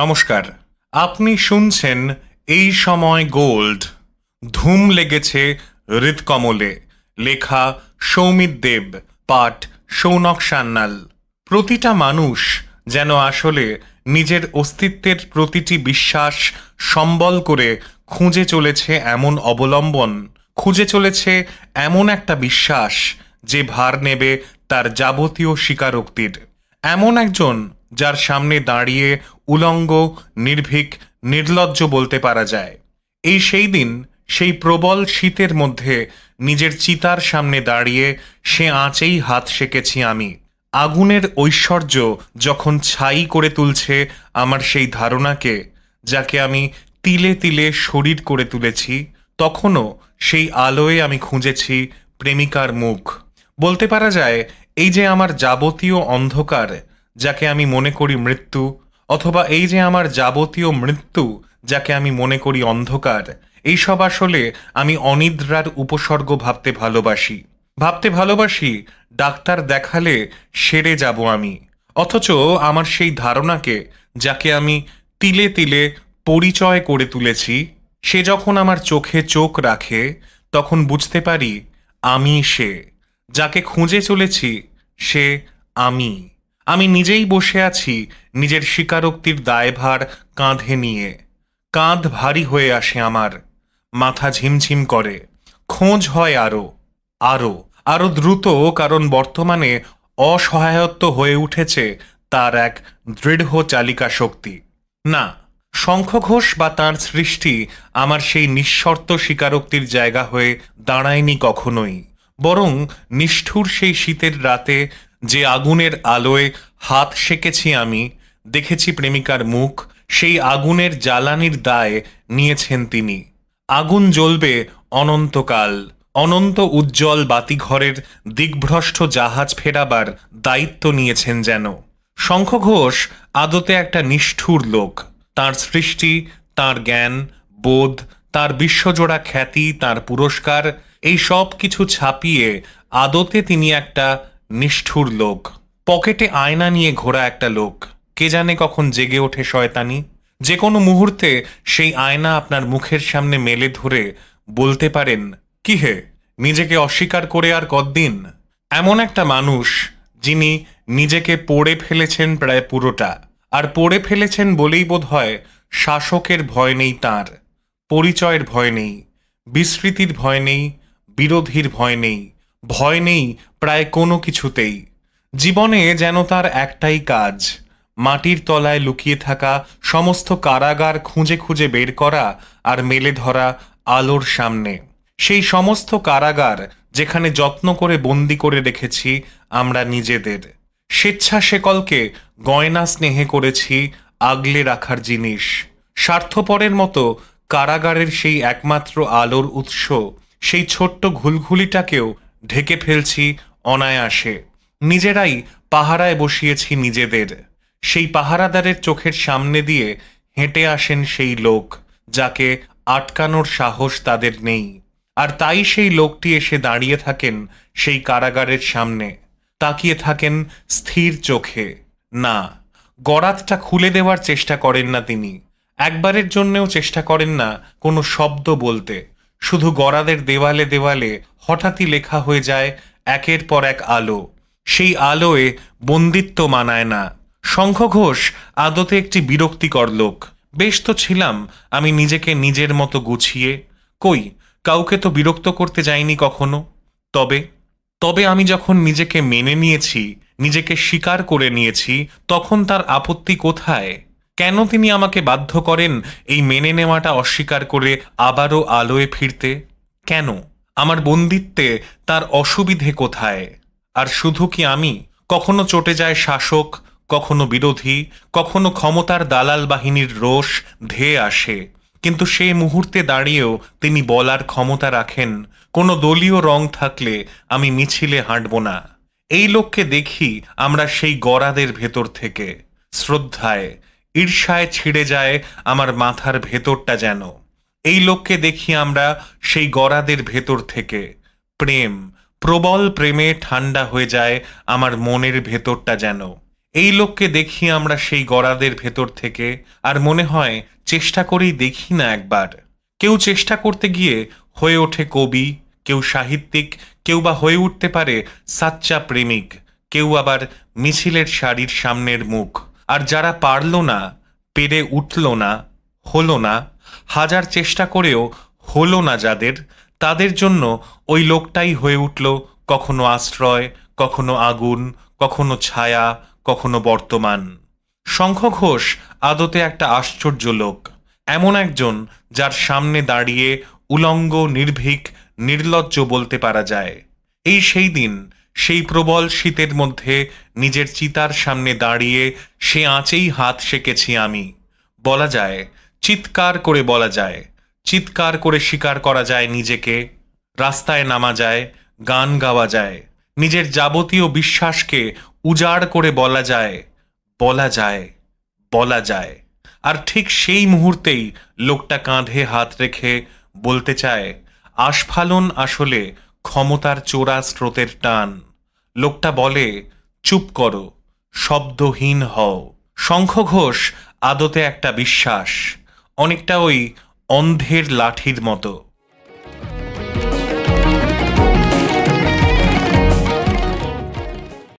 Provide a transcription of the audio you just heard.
নমস্কার আপনি শুনছেন এই সময় গোল্ড ধুম লেগেছে হৃদকমলে লেখা সৌমিত দেব পাঠ সৌনক সান্যাল প্রতিটা মানুষ যেন আসলে নিজের অস্তিত্বের প্রতিটি বিশ্বাস সম্বল করে খুঁজে চলেছে এমন অবলম্বন খুঁজে চলেছে এমন একটা বিশ্বাস যে ভার নেবে তার যাবতীয় স্বীকারোক্তির এমন একজন যার সামনে দাঁড়িয়ে উলঙ্গ নির্ভীক নির্লজ্জ বলতে পারা যায় এই সেই দিন সেই প্রবল শীতের মধ্যে নিজের চিতার সামনে দাঁড়িয়ে সে আঁচেই হাত সেঁকেছি আমি আগুনের ঐশ্বর্য যখন ছাই করে তুলছে আমার সেই ধারণাকে যাকে আমি তিলে তিলে শরীর করে তুলেছি তখনও সেই আলোয় আমি খুঁজেছি প্রেমিকার মুখ বলতে পারা যায় এই যে আমার যাবতীয় অন্ধকার যাকে আমি মনে করি মৃত্যু অথবা এই যে আমার যাবতীয় মৃত্যু যাকে আমি মনে করি অন্ধকার এইসব আসলে আমি অনিদ্রার উপসর্গ ভাবতে ভালোবাসি ভাবতে ভালোবাসি ডাক্তার দেখালে সেরে যাব আমি অথচ আমার সেই ধারণাকে যাকে আমি তিলে তিলে পরিচয় করে তুলেছি সে যখন আমার চোখে চোখ রাখে তখন বুঝতে পারি আমি সে যাকে খুঁজে চলেছি সে আমি আমি নিজেই বসে আছি নিজের স্বীকারোক্তির দায়ভার কাঁধে নিয়ে কাঁধ ভারী হয়ে আসে আমার মাথা ঝিমঝিম করে খোঁজ হয় আরও আরও আরও দ্রুত কারণ বর্তমানে অসহায়ত্ব হয়ে উঠেছে তার এক দৃঢ় চালিকা শক্তি না শঙ্খ ঘোষ বা তার সৃষ্টি আমার সেই নিঃশর্ত স্বীকারোক্তির জায়গা হয়ে দাঁড়ায়নি কখনোই বরং নিষ্ঠুর সেই শীতের রাতে যে আগুনের আলোয় হাত সেঁকেছি আমি দেখেছি প্রেমিকার মুখ সেই আগুনের জ্বালানির দায় নিয়েছেন তিনি আগুন জ্বলবে অনন্তকাল অনন্ত উজ্জ্বল বাতিঘরের দিগভ্রষ্ট জাহাজ ফেরাবার দায়িত্ব নিয়েছেন যেন শঙ্খ ঘোষ আদতে একটা নিষ্ঠুর লোক তার সৃষ্টি তার জ্ঞান বোধ তার বিশ্বজোড়া খ্যাতি তার পুরস্কার এই সব কিছু ছাপিয়ে আদতে তিনি একটা নিষ্ঠুর লোক পকেটে আয়না নিয়ে ঘোরা একটা লোক কে জানে কখন জেগে ওঠে শয়তানি যে কোনো মুহূর্তে সেই আয়না আপনার মুখের সামনে মেলে ধরে বলতে পারেন কি হে নিজেকে অস্বীকার করে আর কদ্দিন এমন একটা মানুষ যিনি নিজেকে পড়ে ফেলেছেন প্রায় পুরোটা আর পড়ে ফেলেছেন বলেই বোধ হয় শাসকের ভয় নেই তার পরিচয়ের ভয় নেই বিস্মৃতির ভয় নেই বিরোধীর ভয় নেই ভয় নেই প্রায় কোনো কিছুতেই জীবনে যেন তার একটাই কাজ মাটির তলায় লুকিয়ে থাকা সমস্ত কারাগার খুঁজে খুঁজে বের করা আর মেলে ধরা আলোর সামনে সেই সমস্ত কারাগার যেখানে যত্ন করে বন্দি করে রেখেছি আমরা নিজেদের স্বেচ্ছা সেকলকে গয়না স্নেহে করেছি আগলে রাখার জিনিস স্বার্থপরের মতো কারাগারের সেই একমাত্র আলোর উৎস সেই ছোট্ট ঘুলঘুলিটাকেও ঢেকে ফেলছি অনায়াসে নিজেরাই পাহারায় বসিয়েছি নিজেদের সেই পাহারাদারের চোখের সামনে দিয়ে হেঁটে আসেন সেই লোক যাকে আটকানোর সাহস তাদের নেই আর তাই সেই লোকটি এসে দাঁড়িয়ে থাকেন সেই কারাগারের সামনে তাকিয়ে থাকেন স্থির চোখে না গরাতটা খুলে দেওয়ার চেষ্টা করেন না তিনি একবারের জন্যেও চেষ্টা করেন না কোনো শব্দ বলতে শুধু গরাদের দেওয়ালে দেওয়ালে হঠাৎই লেখা হয়ে যায় একের পর এক আলো সেই আলোয় বন্দিত্ব মানায় না শঙ্খ ঘোষ আদতে একটি বিরক্তিকর লোক বেশ তো ছিলাম আমি নিজেকে নিজের মতো গুছিয়ে কই কাউকে তো বিরক্ত করতে যাইনি কখনো তবে তবে আমি যখন নিজেকে মেনে নিয়েছি নিজেকে স্বীকার করে নিয়েছি তখন তার আপত্তি কোথায় কেন তিনি আমাকে বাধ্য করেন এই মেনে নেওয়াটা অস্বীকার করে আবারও আলোয় ফিরতে কেন আমার বন্দিত্বে তার অসুবিধে কোথায় আর শুধু কি আমি কখনো চটে যায় শাসক কখনো বিরোধী কখনো ক্ষমতার দালাল বাহিনীর রোষ ধেয়ে আসে কিন্তু সে মুহূর্তে দাঁড়িয়েও তিনি বলার ক্ষমতা রাখেন কোনো দলীয় রং থাকলে আমি মিছিলে হাঁটব না এই লোককে দেখি আমরা সেই গড়াদের ভেতর থেকে শ্রদ্ধায় ঈর্ষায় ছিঁড়ে যায় আমার মাথার ভেতরটা যেন এই লোককে দেখি আমরা সেই গড়াদের ভেতর থেকে প্রেম প্রবল প্রেমে ঠান্ডা হয়ে যায় আমার মনের ভেতরটা যেন এই লোককে দেখি আমরা সেই গড়াদের ভেতর থেকে আর মনে হয় চেষ্টা করেই দেখি না একবার কেউ চেষ্টা করতে গিয়ে হয়ে ওঠে কবি কেউ সাহিত্যিক কেউ বা হয়ে উঠতে পারে সাচ্চা প্রেমিক কেউ আবার মিছিলের শাড়ির সামনের মুখ আর যারা পারল না পেরে উঠল না হলো না হাজার চেষ্টা করেও হলো না যাদের তাদের জন্য ওই লোকটাই হয়ে উঠল কখনো আশ্রয় কখনো আগুন কখনো ছায়া কখনো বর্তমান শঙ্খ ঘোষ আদতে একটা আশ্চর্য লোক এমন একজন যার সামনে দাঁড়িয়ে উলঙ্গ নির্ভীক নির্লজ্জ বলতে পারা যায় এই সেই দিন সেই প্রবল শীতের মধ্যে নিজের চিতার সামনে দাঁড়িয়ে সে আঁচেই হাত সেঁকেছি আমি বলা যায় চিৎকার করে বলা যায় চিৎকার করে স্বীকার করা যায় নিজেকে রাস্তায় নামা যায় গান গাওয়া যায় নিজের যাবতীয় বিশ্বাসকে উজাড় করে বলা যায় বলা যায় বলা যায় আর ঠিক সেই মুহূর্তেই লোকটা কাঁধে হাত রেখে বলতে চায় আস্ফালন আসলে ক্ষমতার চোরা স্রোতের টান লোকটা বলে চুপ করো শব্দহীন হও শঙ্খ ঘোষ আদতে একটা বিশ্বাস অনেকটা ওই অন্ধের লাঠির মতো